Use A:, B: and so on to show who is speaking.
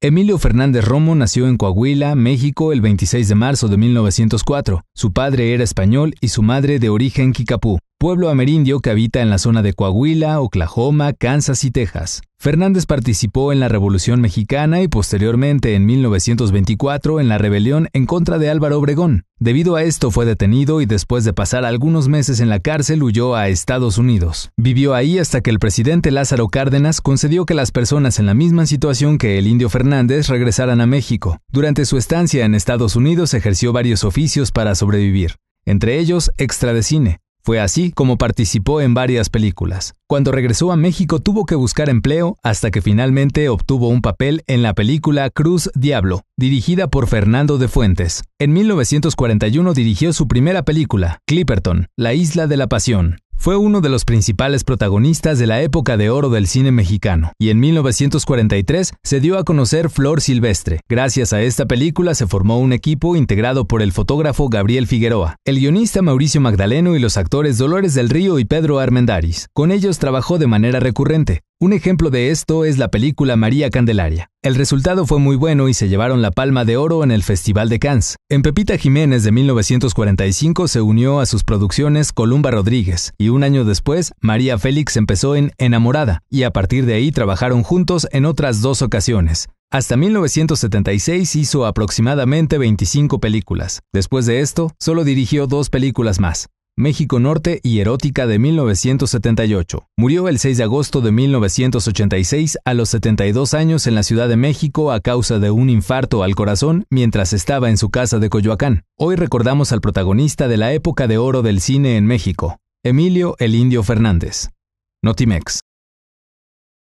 A: Emilio Fernández Romo nació en Coahuila, México, el 26 de marzo de 1904. Su padre era español y su madre de origen kikapú pueblo amerindio que habita en la zona de Coahuila, Oklahoma, Kansas y Texas. Fernández participó en la Revolución Mexicana y posteriormente en 1924 en la rebelión en contra de Álvaro Obregón. Debido a esto fue detenido y después de pasar algunos meses en la cárcel huyó a Estados Unidos. Vivió ahí hasta que el presidente Lázaro Cárdenas concedió que las personas en la misma situación que el indio Fernández regresaran a México. Durante su estancia en Estados Unidos ejerció varios oficios para sobrevivir, entre ellos extra de cine. Fue así como participó en varias películas. Cuando regresó a México tuvo que buscar empleo hasta que finalmente obtuvo un papel en la película Cruz Diablo, dirigida por Fernando de Fuentes. En 1941 dirigió su primera película, Clipperton, La Isla de la Pasión. Fue uno de los principales protagonistas de la época de oro del cine mexicano, y en 1943 se dio a conocer Flor Silvestre. Gracias a esta película se formó un equipo integrado por el fotógrafo Gabriel Figueroa, el guionista Mauricio Magdaleno y los actores Dolores del Río y Pedro Armendaris. Con ellos trabajó de manera recurrente. Un ejemplo de esto es la película María Candelaria. El resultado fue muy bueno y se llevaron la palma de oro en el Festival de Cannes. En Pepita Jiménez de 1945 se unió a sus producciones Columba Rodríguez y un año después María Félix empezó en Enamorada y a partir de ahí trabajaron juntos en otras dos ocasiones. Hasta 1976 hizo aproximadamente 25 películas. Después de esto, solo dirigió dos películas más. México Norte y Erótica de 1978. Murió el 6 de agosto de 1986 a los 72 años en la Ciudad de México a causa de un infarto al corazón mientras estaba en su casa de Coyoacán. Hoy recordamos al protagonista de la época de oro del cine en México, Emilio el Indio Fernández. Notimex.